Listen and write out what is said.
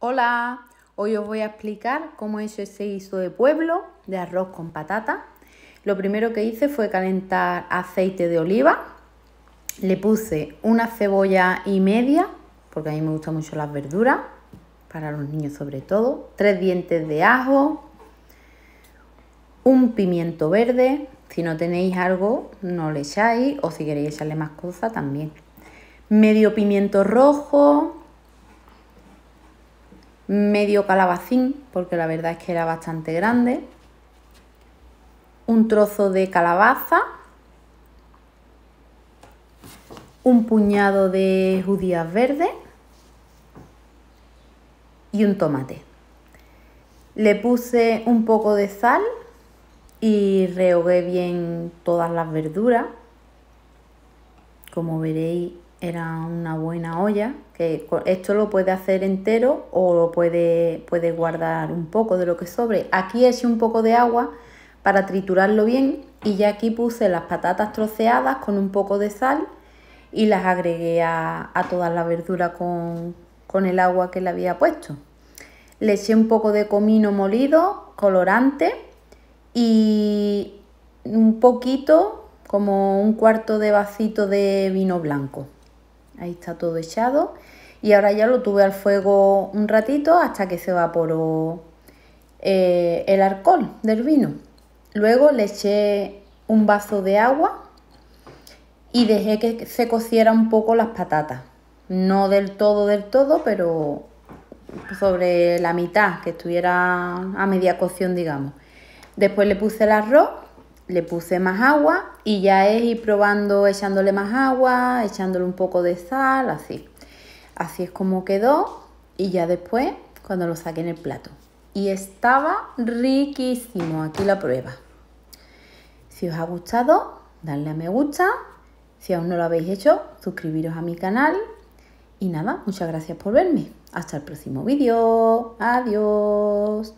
Hola, hoy os voy a explicar cómo he hecho ese guiso de pueblo de arroz con patata. Lo primero que hice fue calentar aceite de oliva. Le puse una cebolla y media, porque a mí me gustan mucho las verduras, para los niños sobre todo. Tres dientes de ajo, un pimiento verde. Si no tenéis algo, no le echáis, o si queréis echarle más cosa también. Medio pimiento rojo, medio calabacín, porque la verdad es que era bastante grande, un trozo de calabaza, un puñado de judías verdes y un tomate. Le puse un poco de sal y rehogué bien todas las verduras. Como veréis, era una buena olla, que esto lo puede hacer entero o puede, puede guardar un poco de lo que sobre. Aquí eché un poco de agua para triturarlo bien y ya aquí puse las patatas troceadas con un poco de sal y las agregué a, toda la verdura con, con el agua que le había puesto. Le eché un poco de comino molido, colorante y un poquito, como un cuarto de vasito de vino blanco. Ahí está todo echado. Y ahora ya lo tuve al fuego un ratito hasta que se evaporó eh, el alcohol del vino. Luego le eché un vaso de agua y dejé que se cociera un poco las patatas. No del todo, del todo, pero sobre la mitad, que estuviera a media cocción, digamos. Después le puse el arroz le puse más agua y ya es ir probando echándole más agua, echándole un poco de sal, así. Así es como quedó y ya después cuando lo saqué en el plato. Y estaba riquísimo, aquí la prueba. Si os ha gustado, darle a me gusta. Si aún no lo habéis hecho, suscribiros a mi canal. Y nada, muchas gracias por verme. Hasta el próximo vídeo. Adiós.